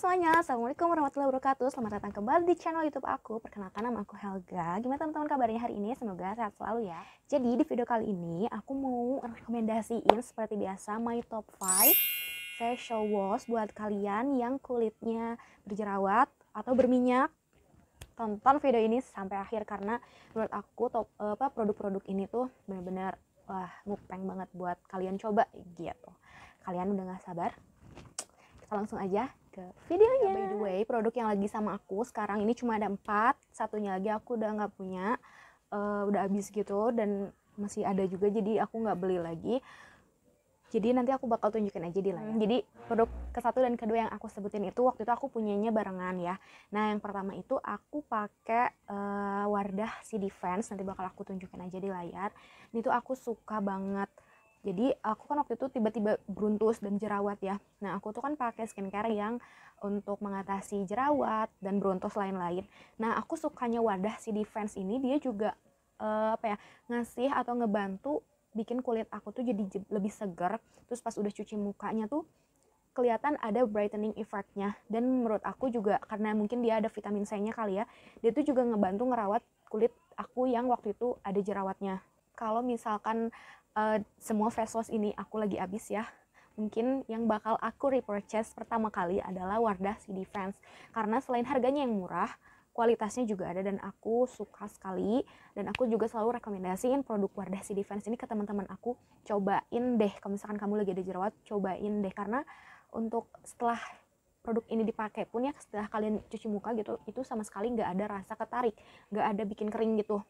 semuanya, Assalamualaikum warahmatullahi wabarakatuh Selamat datang kembali di channel youtube aku Perkenalkan nama aku Helga Gimana teman-teman kabarnya hari ini? Semoga sehat selalu ya Jadi di video kali ini aku mau rekomendasiin seperti biasa My top 5 facial wash buat kalian yang kulitnya berjerawat atau berminyak Tonton video ini sampai akhir karena menurut aku top, apa produk-produk ini tuh bener-bener wah ngupeng banget buat kalian coba gitu Kalian udah gak sabar? Kita langsung aja ke gitu. videonya. Nah, by the way, produk yang lagi sama aku sekarang ini cuma ada empat. Satunya lagi aku udah nggak punya, uh, udah habis gitu dan masih ada juga jadi aku nggak beli lagi. Jadi nanti aku bakal tunjukin aja di layar. Iya. Jadi produk ke satu dan kedua yang aku sebutin itu waktu itu aku punyanya barengan ya. Nah yang pertama itu aku pakai uh, Wardah si defense nanti bakal aku tunjukin aja di layar. Ini tuh aku suka banget jadi aku kan waktu itu tiba-tiba beruntus dan jerawat ya nah aku tuh kan pakai skincare yang untuk mengatasi jerawat dan beruntus lain-lain nah aku sukanya wadah si defense ini dia juga uh, apa ya ngasih atau ngebantu bikin kulit aku tuh jadi lebih segar terus pas udah cuci mukanya tuh kelihatan ada brightening effectnya dan menurut aku juga karena mungkin dia ada vitamin C-nya kali ya dia tuh juga ngebantu ngerawat kulit aku yang waktu itu ada jerawatnya kalau misalkan uh, semua face wash ini aku lagi habis ya mungkin yang bakal aku repurchase pertama kali adalah Wardah CD Defense karena selain harganya yang murah kualitasnya juga ada dan aku suka sekali dan aku juga selalu rekomendasiin produk Wardah CD Defense ini ke teman-teman aku cobain deh kalau misalkan kamu lagi ada jerawat cobain deh karena untuk setelah produk ini dipakai pun ya setelah kalian cuci muka gitu itu sama sekali nggak ada rasa ketarik nggak ada bikin kering gitu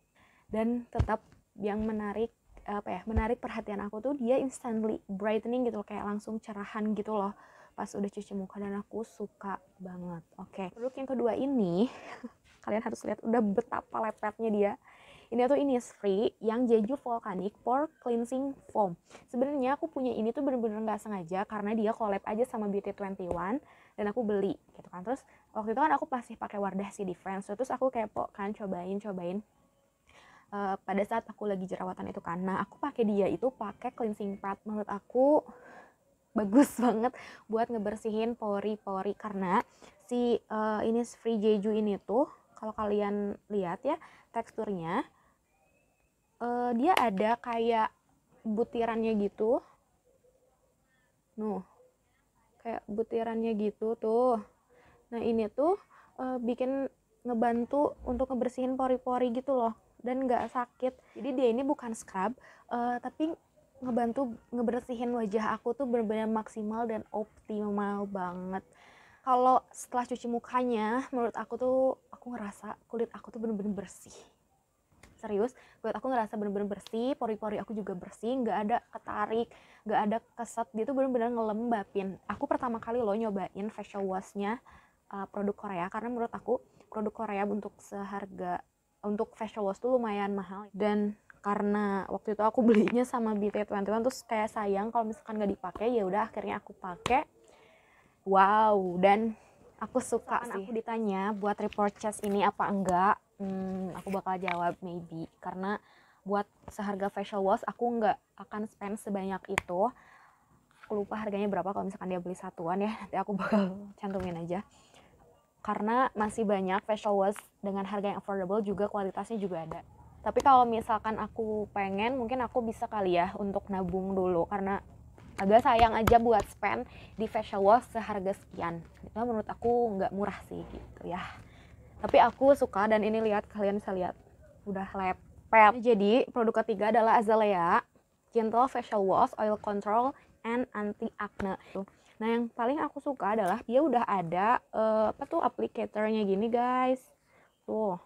dan tetap yang menarik apa ya menarik perhatian aku tuh dia instantly brightening gitu loh, kayak langsung cerahan gitu loh pas udah cuci muka dan aku suka banget oke okay. produk yang kedua ini kalian harus lihat udah betapa lepetnya dia ini tuh ini free yang Jeju Volcanic Pore Cleansing Foam. Sebenarnya aku punya ini tuh bener-bener nggak -bener sengaja karena dia collab aja sama Beauty 21 dan aku beli gitu kan. Terus waktu itu kan aku masih pakai Wardah sih Friends. terus aku kepo kan cobain cobain uh, pada saat aku lagi jerawatan itu kan nah aku pakai dia itu pakai cleansing pad menurut aku bagus banget buat ngebersihin pori-pori karena si uh, ini free jeju ini tuh kalau kalian lihat ya teksturnya uh, dia ada kayak butirannya gitu nuh kayak butirannya gitu tuh nah ini tuh uh, bikin ngebantu untuk ngebersihin pori-pori gitu loh dan nggak sakit jadi dia ini bukan scrub uh, tapi ngebantu ngebersihin wajah aku tuh benar-benar maksimal dan optimal banget kalau setelah cuci mukanya menurut aku tuh aku ngerasa kulit aku tuh benar-benar bersih serius kulit aku ngerasa bener-bener bersih pori-pori aku juga bersih nggak ada ketarik nggak ada keset dia tuh bener-bener ngelembapin aku pertama kali lo nyobain facial washnya uh, produk Korea karena menurut aku produk Korea untuk seharga untuk facial wash tuh lumayan mahal dan karena waktu itu aku belinya sama BT21 terus kayak sayang kalau misalkan nggak dipakai ya udah akhirnya aku pakai wow dan aku suka Soalnya sih aku ditanya buat repurchase ini apa enggak hmm, aku bakal jawab maybe karena buat seharga facial wash aku nggak akan spend sebanyak itu aku lupa harganya berapa kalau misalkan dia beli satuan ya nanti aku bakal cantumin aja karena masih banyak facial wash dengan harga yang affordable juga kualitasnya juga ada tapi kalau misalkan aku pengen mungkin aku bisa kali ya untuk nabung dulu karena agak sayang aja buat spend di facial wash seharga sekian itu menurut aku nggak murah sih gitu ya tapi aku suka dan ini lihat kalian bisa lihat udah lepet jadi produk ketiga adalah Azalea Gentle Facial Wash Oil Control and Anti Acne Nah, yang paling aku suka adalah dia udah ada uh, apa tuh aplikatornya gini, guys. Tuh.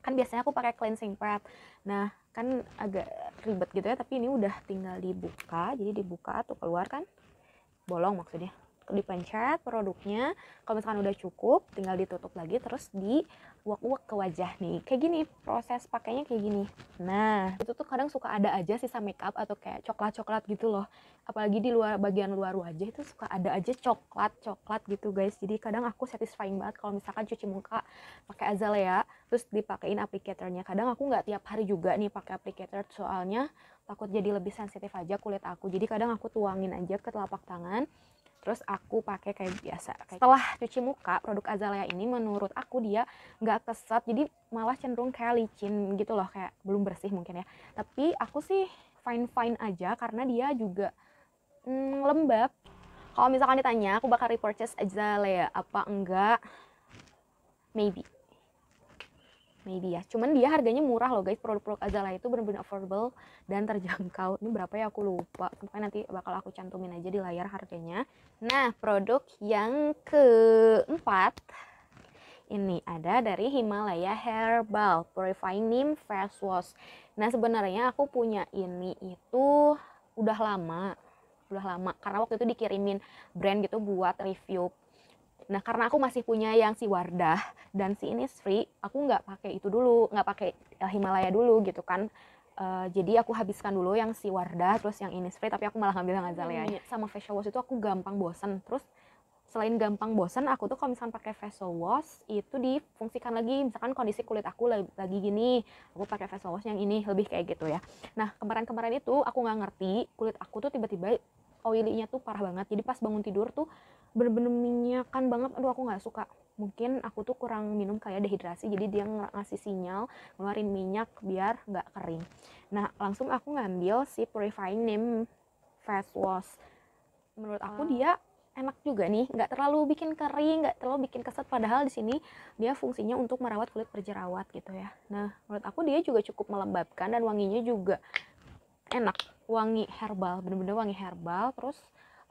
Kan biasanya aku pakai cleansing pad. Nah, kan agak ribet gitu ya, tapi ini udah tinggal dibuka. Jadi dibuka tuh keluar kan. Bolong maksudnya dipencet produknya kalau misalkan udah cukup tinggal ditutup lagi terus di uak-uak ke wajah nih kayak gini proses pakainya kayak gini nah itu tuh kadang suka ada aja sisa makeup atau kayak coklat-coklat gitu loh apalagi di luar bagian luar wajah itu suka ada aja coklat-coklat gitu guys jadi kadang aku satisfying banget kalau misalkan cuci muka pakai azalea ya, terus dipakein aplikatornya kadang aku nggak tiap hari juga nih pakai aplikator soalnya takut jadi lebih sensitif aja kulit aku jadi kadang aku tuangin aja ke telapak tangan terus aku pakai kayak biasa setelah cuci muka produk Azalea ini menurut aku dia nggak kesat jadi malah cenderung kayak licin gitu loh kayak belum bersih mungkin ya tapi aku sih fine fine aja karena dia juga hmm, lembab kalau misalkan ditanya aku bakal repurchase Azalea apa enggak maybe media. Cuman dia harganya murah loh guys. Produk-produk Azala itu benar-benar affordable dan terjangkau. Ini berapa ya aku lupa. Pokoknya nanti bakal aku cantumin aja di layar harganya. Nah, produk yang keempat ini ada dari Himalaya Herbal Purifying Neem Face Wash. Nah, sebenarnya aku punya ini itu udah lama udah lama karena waktu itu dikirimin brand gitu buat review Nah karena aku masih punya yang si Wardah dan si Innisfree, aku nggak pakai itu dulu, nggak pakai eh, Himalaya dulu gitu kan. Uh, jadi aku habiskan dulu yang si Wardah, terus yang Innisfree, tapi aku malah ngambil yang Azalea. Hmm. Iya. Sama facial wash itu aku gampang bosen. Terus selain gampang bosen aku tuh kalau misalkan pakai facial wash itu difungsikan lagi misalkan kondisi kulit aku lagi, lagi gini aku pakai facial wash yang ini lebih kayak gitu ya nah kemarin-kemarin itu aku nggak ngerti kulit aku tuh tiba-tiba oily-nya tuh parah banget jadi pas bangun tidur tuh bener-bener minyakan banget aduh aku nggak suka mungkin aku tuh kurang minum kayak dehidrasi jadi dia ngasih sinyal ngeluarin minyak biar nggak kering nah langsung aku ngambil si purifying name face wash menurut aku dia enak juga nih nggak terlalu bikin kering nggak terlalu bikin keset padahal di sini dia fungsinya untuk merawat kulit berjerawat gitu ya nah menurut aku dia juga cukup melembabkan dan wanginya juga enak wangi herbal bener-bener wangi herbal terus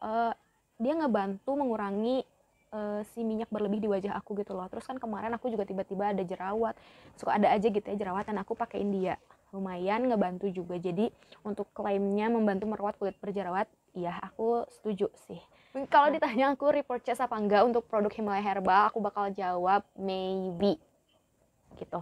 uh, dia ngebantu mengurangi uh, si minyak berlebih di wajah aku gitu loh terus kan kemarin aku juga tiba-tiba ada jerawat suka ada aja gitu ya jerawat dan aku pakein dia lumayan ngebantu juga jadi untuk klaimnya membantu merawat kulit berjerawat iya aku setuju sih kalau kan ditanya aku repurchase apa enggak untuk produk Himalaya Herbal aku bakal jawab maybe gitu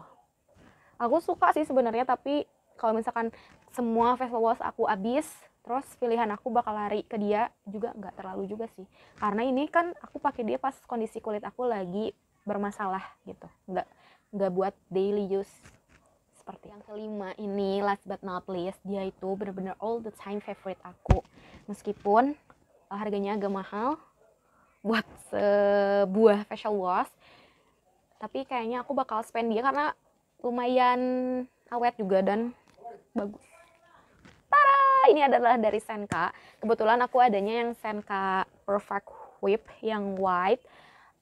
aku suka sih sebenarnya tapi kalau misalkan semua facial wash aku habis terus pilihan aku bakal lari ke dia juga nggak terlalu juga sih karena ini kan aku pakai dia pas kondisi kulit aku lagi bermasalah gitu nggak nggak buat daily use seperti yang kelima ini last but not least dia itu bener-bener all the time favorite aku meskipun eh, harganya agak mahal buat sebuah facial wash tapi kayaknya aku bakal spend dia karena lumayan awet juga dan bagus ini adalah dari Senka. Kebetulan aku adanya yang Senka Perfect Whip yang white.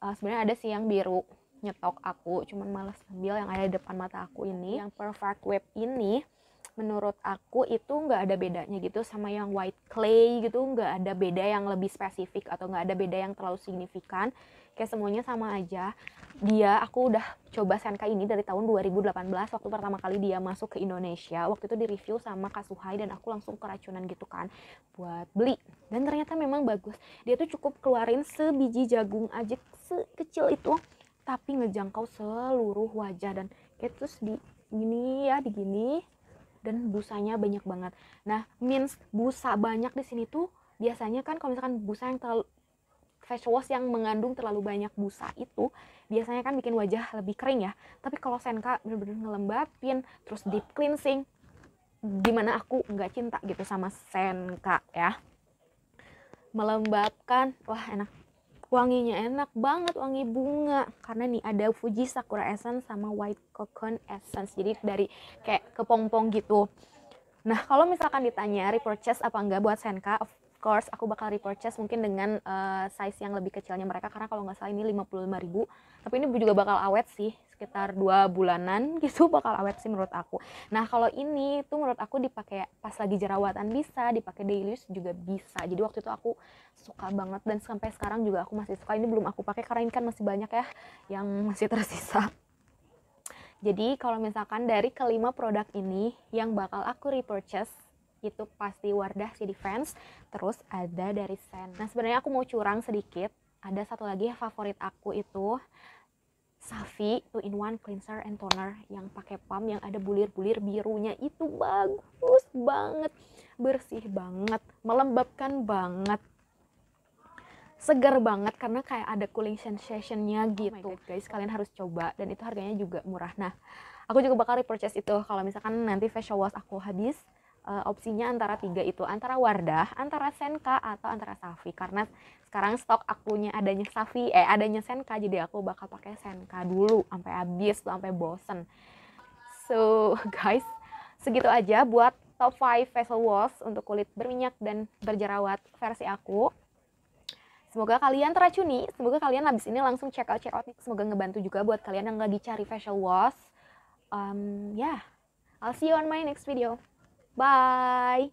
Uh, Sebenarnya ada sih yang biru nyetok aku, cuman males ambil yang ada di depan mata aku ini. Yang Perfect Whip ini menurut aku itu nggak ada bedanya gitu sama yang white clay gitu nggak ada beda yang lebih spesifik atau nggak ada beda yang terlalu signifikan kayak semuanya sama aja dia aku udah coba senka ini dari tahun 2018 waktu pertama kali dia masuk ke Indonesia waktu itu di review sama Kasuhai dan aku langsung keracunan gitu kan buat beli dan ternyata memang bagus dia tuh cukup keluarin sebiji jagung aja sekecil itu tapi ngejangkau seluruh wajah dan kayak terus di gini ya di gini dan busanya banyak banget nah means busa banyak di sini tuh biasanya kan kalau misalkan busa yang terlalu face wash yang mengandung terlalu banyak busa itu biasanya kan bikin wajah lebih kering ya tapi kalau senka bener-bener ngelembapin terus deep cleansing gimana aku nggak cinta gitu sama senka ya melembabkan wah enak wanginya enak banget wangi bunga karena nih ada Fuji Sakura Essence sama White Coconut Essence jadi dari kayak kepompong gitu nah kalau misalkan ditanya repurchase apa enggak buat Senka of course aku bakal repurchase mungkin dengan uh, size yang lebih kecilnya mereka karena kalau nggak salah ini 55.000 tapi ini juga bakal awet sih sekitar dua bulanan gitu bakal awet sih menurut aku nah kalau ini tuh menurut aku dipakai pas lagi jerawatan bisa dipakai daily use juga bisa jadi waktu itu aku suka banget dan sampai sekarang juga aku masih suka ini belum aku pakai karena ini kan masih banyak ya yang masih tersisa jadi kalau misalkan dari kelima produk ini yang bakal aku repurchase itu pasti Wardah si defense terus ada dari Sen nah sebenarnya aku mau curang sedikit ada satu lagi favorit aku itu Safi two in one cleanser and toner yang pakai pump yang ada bulir-bulir birunya itu bagus banget bersih banget melembabkan banget segar banget karena kayak ada cooling sensationnya oh gitu oh God, guys kalian harus coba dan itu harganya juga murah nah aku juga bakal repurchase itu kalau misalkan nanti facial wash aku habis uh, opsinya antara tiga itu antara Wardah, antara Senka atau antara Safi karena sekarang stok akunya adanya Safi eh adanya Senka jadi aku bakal pakai Senka dulu sampai habis tuh sampai bosen. So guys, segitu aja buat top 5 facial wash untuk kulit berminyak dan berjerawat versi aku. Semoga kalian teracuni, semoga kalian habis ini langsung check out check out. Semoga ngebantu juga buat kalian yang lagi cari facial wash. Um, ya, yeah. I'll see you on my next video. Bye.